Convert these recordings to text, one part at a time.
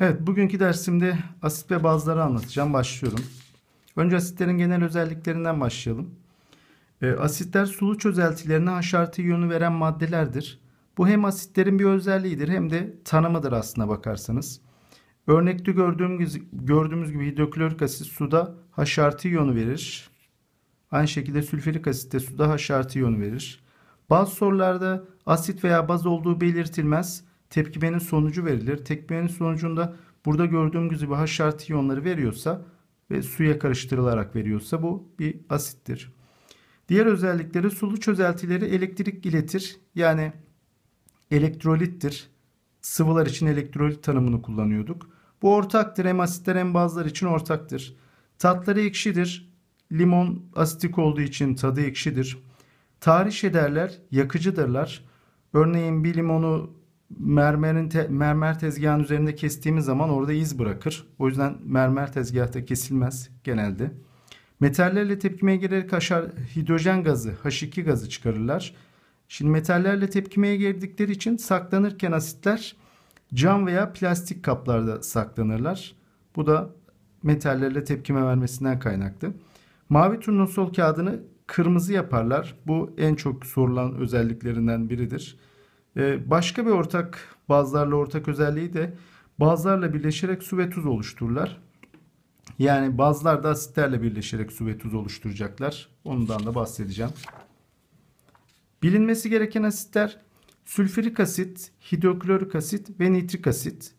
Evet bugünkü dersimde asit ve bazları anlatacağım. Başlıyorum. Önce asitlerin genel özelliklerinden başlayalım. E, asitler sulu çözeltilerine haşartı iyonu veren maddelerdir. Bu hem asitlerin bir özelliğidir hem de tanımıdır aslına bakarsanız. Örnekte gördüğümüz, gördüğümüz gibi hidroklorik asit suda haşartı iyonu verir. Aynı şekilde sülfürik asit de suda haşartı iyonu verir. Bazı sorularda asit veya baz olduğu belirtilmez tepkimenin sonucu verilir. Tepkimenin sonucunda burada gördüğüm gibi H artı iyonları veriyorsa ve suya karıştırılarak veriyorsa bu bir asittir. Diğer özellikleri sulu çözeltileri elektrik iletir. Yani elektrolittir. Sıvılar için elektrolit tanımını kullanıyorduk. Bu ortaktır. Hem asitler hem bazılar için ortaktır. Tatları ekşidir. Limon asitik olduğu için tadı ekşidir. Tahriş ederler, yakıcıdırlar. Örneğin bir limonu mermerin te, mermer tezgahın üzerinde kestiğimiz zaman orada iz bırakır. O yüzden mermer tezgahta kesilmez genelde. Metallerle tepkimeye girerek aşar hidrojen gazı, H2 gazı çıkarırlar. Şimdi metallerle tepkimeye girdikleri için saklanırken asitler cam veya plastik kaplarda saklanırlar. Bu da metallerle tepkime vermesinden kaynaklı. Mavi turnusol kağıdını kırmızı yaparlar. Bu en çok sorulan özelliklerinden biridir. Ee, başka bir ortak bazlarla ortak özelliği de bazlarla birleşerek su ve tuz oluştururlar. Yani bazlar da asitlerle birleşerek su ve tuz oluşturacaklar. Ondan da bahsedeceğim. Bilinmesi gereken asitler sülfürik asit, hidroklorik asit ve nitrik asit.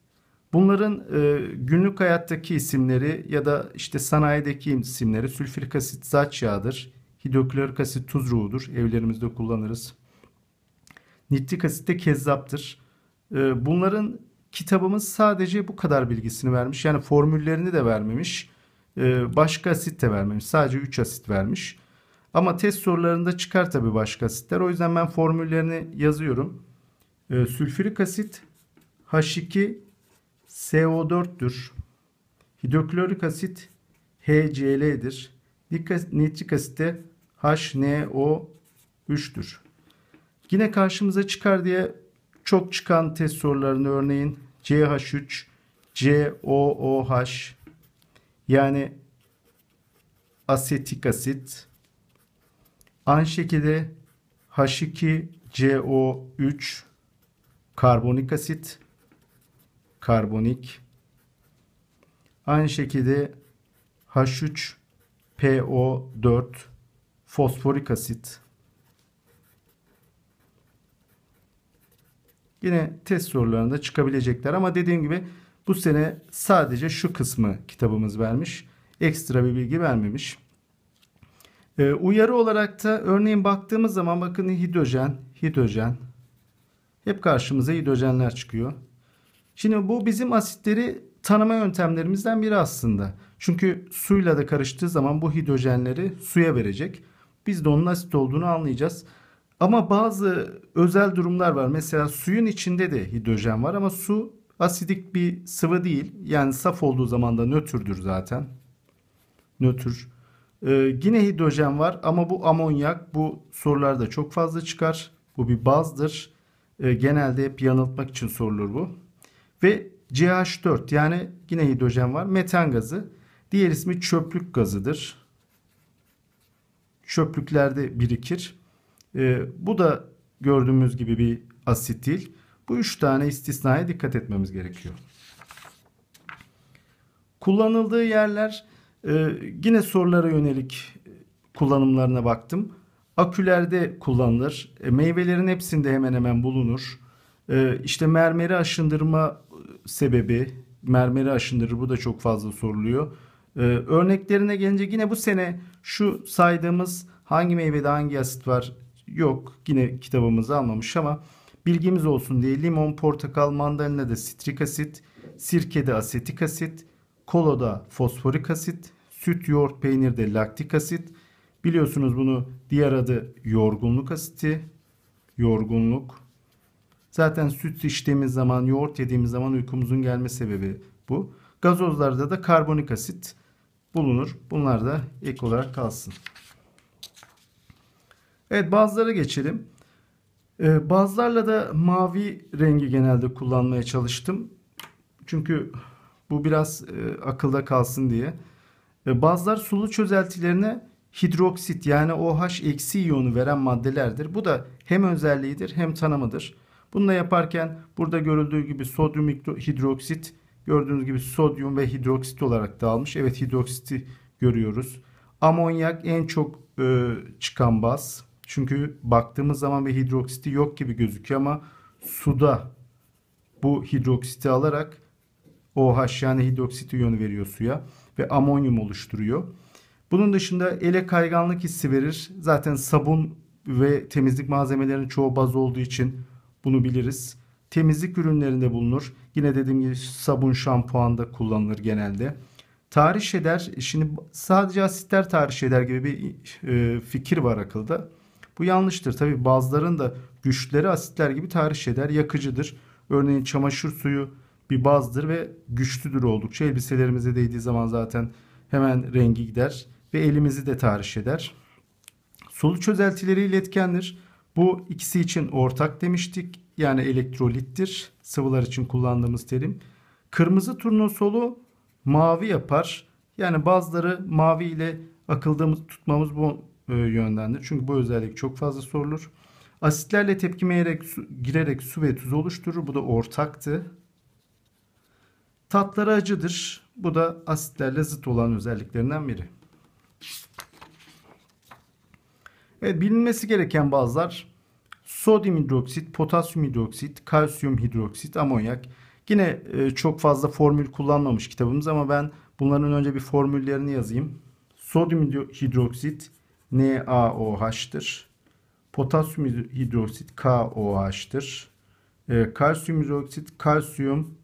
Bunların e, günlük hayattaki isimleri ya da işte sanayideki isimleri sülfürik asit saç yağıdır. Hidroklorik asit tuz ruhudur. Evlerimizde kullanırız. Nitrik asit de kezzaptır. E, bunların kitabımız sadece bu kadar bilgisini vermiş. Yani formüllerini de vermemiş. E, başka asit de vermemiş. Sadece 3 asit vermiş. Ama test sorularında çıkar tabii başka asitler. O yüzden ben formüllerini yazıyorum. E, sülfürik asit H2SO4'tür. Hidroklorik asit HCl'dir. Nitrik asit de HNO3'tür. Yine karşımıza çıkar diye çok çıkan test sorularını örneğin CH3, COOH yani asetik asit. Aynı şekilde H2CO3 karbonik asit karbonik. Aynı şekilde H3PO4 fosforik asit. Yine test sorularında çıkabilecekler ama dediğim gibi bu sene sadece şu kısmı kitabımız vermiş. Ekstra bir bilgi vermemiş. Ee, uyarı olarak da örneğin baktığımız zaman bakın hidrojen, hidrojen. Hep karşımıza hidrojenler çıkıyor. Şimdi bu bizim asitleri tanıma yöntemlerimizden biri aslında. Çünkü suyla da karıştığı zaman bu hidrojenleri suya verecek. Biz de onun asit olduğunu anlayacağız. Ama bazı özel durumlar var. Mesela suyun içinde de hidrojen var ama su asidik bir sıvı değil. Yani saf olduğu zaman da nötrdür zaten. Nötr. Ee, yine hidrojen var ama bu amonyak bu sorularda çok fazla çıkar. Bu bir bazdır. Ee, genelde hep yanıltmak için sorulur bu. Ve CH4 yani yine hidrojen var. Metan gazı. Diğer ismi çöplük gazıdır. Çöplüklerde birikir. E, bu da gördüğümüz gibi bir asitil. Bu üç tane istisnaya dikkat etmemiz gerekiyor. Kullanıldığı yerler e, yine sorulara yönelik e, kullanımlarına baktım. Akülerde kullanılır. E, meyvelerin hepsinde hemen hemen bulunur. E, işte mermeri aşındırma e, sebebi, mermeri aşındırır bu da çok fazla soruluyor. E, örneklerine gelince yine bu sene şu saydığımız hangi meyvede hangi asit var yok. Yine kitabımızı almamış ama bilgimiz olsun diye limon, portakal, mandalina da sitrik asit, sirkede asetik asit, kolada fosforik asit, süt, yoğurt, peynirde laktik asit. Biliyorsunuz bunu diğer adı yorgunluk asiti. Yorgunluk. Zaten süt içtiğimiz zaman, yoğurt yediğimiz zaman uykumuzun gelme sebebi bu. Gazozlarda da karbonik asit bulunur. Bunlar da ek olarak kalsın. Evet bazılara geçelim. Ee, bazılarla da mavi rengi genelde kullanmaya çalıştım. Çünkü bu biraz e, akılda kalsın diye. E, bazılar sulu çözeltilerine hidroksit yani OH eksi iyonu veren maddelerdir. Bu da hem özelliğidir hem tanımıdır. Bunu da yaparken burada görüldüğü gibi sodyum hidroksit gördüğünüz gibi sodyum ve hidroksit olarak dağılmış. Evet hidroksiti görüyoruz. Amonyak en çok e, çıkan baz. Çünkü baktığımız zaman bir hidroksiti yok gibi gözüküyor ama suda bu hidroksiti alarak OH yani hidroksit iyonu veriyor suya ve amonyum oluşturuyor. Bunun dışında ele kayganlık hissi verir. Zaten sabun ve temizlik malzemelerinin çoğu baz olduğu için bunu biliriz. Temizlik ürünlerinde bulunur. Yine dediğim gibi sabun şampuanda kullanılır genelde. Tahriş eder. Şimdi sadece asitler tahriş eder gibi bir e, fikir var akılda. Bu yanlıştır. Tabi bazıların da güçleri asitler gibi tahriş eder, yakıcıdır. Örneğin çamaşır suyu bir bazdır ve güçlüdür oldukça. Elbiselerimize değdiği zaman zaten hemen rengi gider ve elimizi de tahriş eder. Solu çözeltileri iletkendir. Bu ikisi için ortak demiştik. Yani elektrolittir. Sıvılar için kullandığımız terim. Kırmızı turnusolu mavi yapar. Yani bazıları mavi ile akılda tutmamız bu e, yöndendir. Çünkü bu özellik çok fazla sorulur. Asitlerle tepkimeyerek su, girerek su ve tuz oluşturur. Bu da ortaktı. Tatları acıdır. Bu da asitlerle zıt olan özelliklerinden biri. Evet, bilinmesi gereken bazılar sodyum hidroksit, potasyum hidroksit, kalsiyum hidroksit, amonyak. Yine e, çok fazla formül kullanmamış kitabımız ama ben bunların önce bir formüllerini yazayım. Sodyum hidroksit NaOH'tır. Potasyum hidroksit KOH'tır. E, ee, kalsiyum hidroksit kalsiyum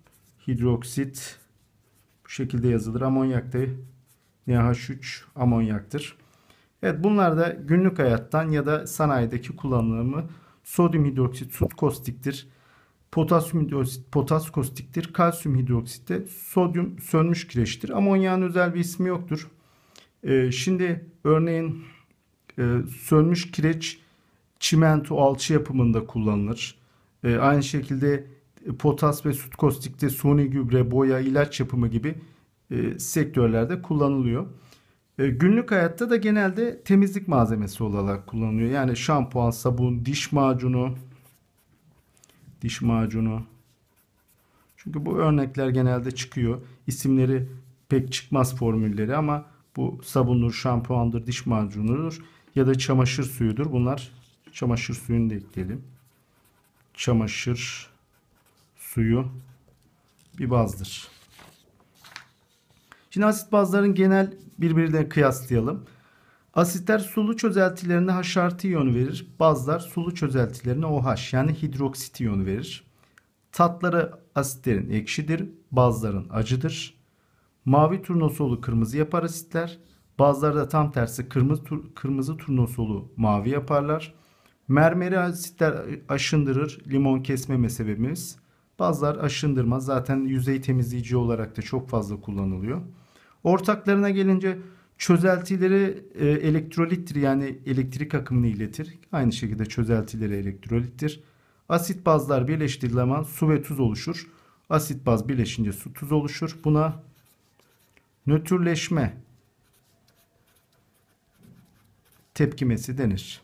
hidroksit bu şekilde yazılır. Amonyak da NH3 amonyaktır. Evet bunlar da günlük hayattan ya da sanayideki kullanımı sodyum hidroksit sut kostiktir. Potasyum hidroksit potas kostiktir. Kalsiyum hidroksit de sodyum sönmüş kireçtir. Amonyağın özel bir ismi yoktur. Ee, şimdi örneğin ee, sönmüş kireç çimento alçı yapımında kullanılır. Ee, aynı şekilde potas ve süt kostikte suni gübre, boya, ilaç yapımı gibi e, sektörlerde kullanılıyor. Ee, günlük hayatta da genelde temizlik malzemesi olarak kullanılıyor. Yani şampuan, sabun, diş macunu, diş macunu. Çünkü bu örnekler genelde çıkıyor. İsimleri pek çıkmaz formülleri ama bu sabundur, şampuandır, diş macunudur. Ya da çamaşır suyudur. Bunlar çamaşır suyunu da ekleyelim. Çamaşır suyu bir bazdır. Şimdi asit bazların genel birbirine kıyaslayalım. Asitler sulu çözeltilerine H artı iyon verir. Bazlar sulu çözeltilerine OH yani hidroksit iyonu verir. Tatları asitlerin ekşidir. Bazların acıdır. Mavi turnosolu kırmızı yapar asitler. Bazıları da tam tersi kırmızı, tur, kırmızı turnusolu mavi yaparlar. Mermeri asitler aşındırır limon kesmeme sebebimiz. Bazılar aşındırmaz zaten yüzey temizleyici olarak da çok fazla kullanılıyor. Ortaklarına gelince çözeltileri e, elektrolittir yani elektrik akımını iletir. Aynı şekilde çözeltileri elektrolittir. Asit bazlar birleştiği zaman su ve tuz oluşur. Asit baz birleşince su tuz oluşur. Buna nötrleşme tepkimesi denir.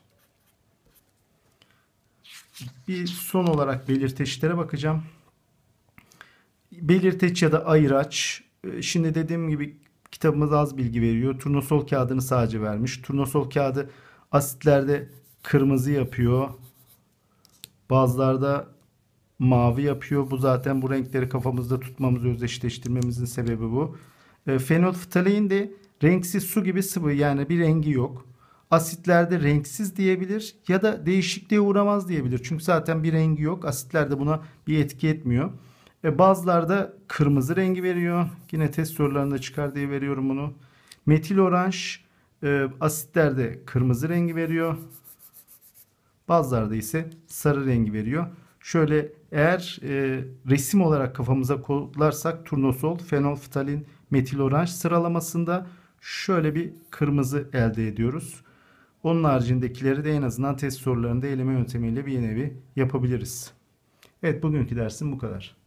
Bir son olarak belirteçlere bakacağım. Belirteç ya da ayıraç. E, şimdi dediğim gibi kitabımız az bilgi veriyor. Turnosol kağıdını sadece vermiş. Turnosol kağıdı asitlerde kırmızı yapıyor. Bazılarda mavi yapıyor. Bu zaten bu renkleri kafamızda tutmamız, özdeşleştirmemizin sebebi bu. E, Fenol fetalein de renksiz su gibi sıvı yani bir rengi yok asitlerde renksiz diyebilir ya da değişikliğe uğramaz diyebilir. Çünkü zaten bir rengi yok. Asitlerde buna bir etki etmiyor. E bazılarda kırmızı rengi veriyor. Yine test sorularında çıkar diye veriyorum bunu. Metil oranj e, asitlerde kırmızı rengi veriyor. Bazılarda ise sarı rengi veriyor. Şöyle eğer e, resim olarak kafamıza kodlarsak turnosol, fenol, fitalin, metil oranj sıralamasında şöyle bir kırmızı elde ediyoruz. Onun haricindekileri de en azından test sorularında eleme yöntemiyle bir nevi yapabiliriz. Evet bugünkü dersim bu kadar.